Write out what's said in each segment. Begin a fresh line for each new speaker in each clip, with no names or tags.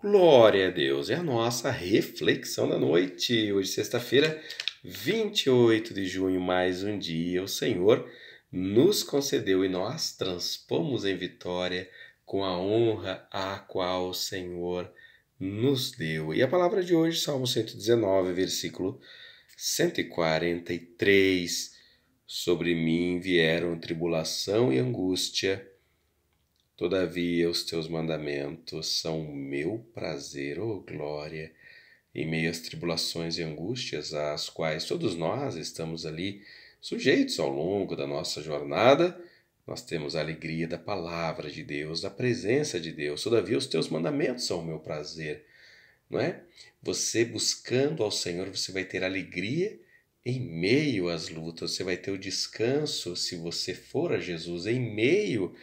Glória a Deus! É a nossa reflexão da noite. Hoje, sexta-feira, 28 de junho, mais um dia. O Senhor nos concedeu e nós transpomos em vitória com a honra a qual o Senhor nos deu. E a palavra de hoje, Salmo 119, versículo 143. Sobre mim vieram tribulação e angústia Todavia, os teus mandamentos são o meu prazer, ou oh glória, em meio às tribulações e angústias às quais todos nós estamos ali sujeitos ao longo da nossa jornada. Nós temos a alegria da palavra de Deus, da presença de Deus. Todavia, os teus mandamentos são o meu prazer, não é? Você buscando ao Senhor, você vai ter alegria em meio às lutas, você vai ter o descanso se você for a Jesus, em meio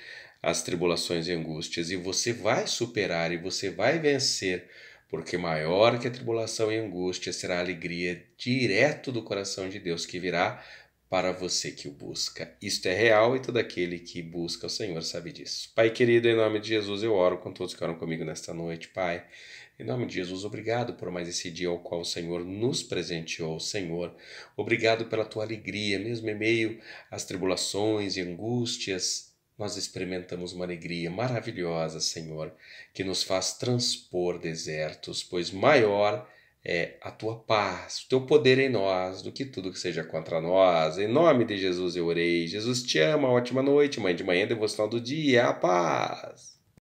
as tribulações e angústias, e você vai superar e você vai vencer, porque maior que a tribulação e angústia será a alegria direto do coração de Deus que virá para você que o busca. Isto é real e todo aquele que busca o Senhor sabe disso. Pai querido, em nome de Jesus eu oro com todos que oram comigo nesta noite, Pai. Em nome de Jesus, obrigado por mais esse dia ao qual o Senhor nos presenteou, Senhor. Obrigado pela tua alegria, mesmo em meio às tribulações e angústias nós experimentamos uma alegria maravilhosa, Senhor, que nos faz transpor desertos, pois maior é a tua paz, o teu poder em nós, do que tudo que seja contra nós. Em nome de Jesus eu orei. Jesus te ama. Ótima noite, mãe de manhã, devocional do dia. A paz.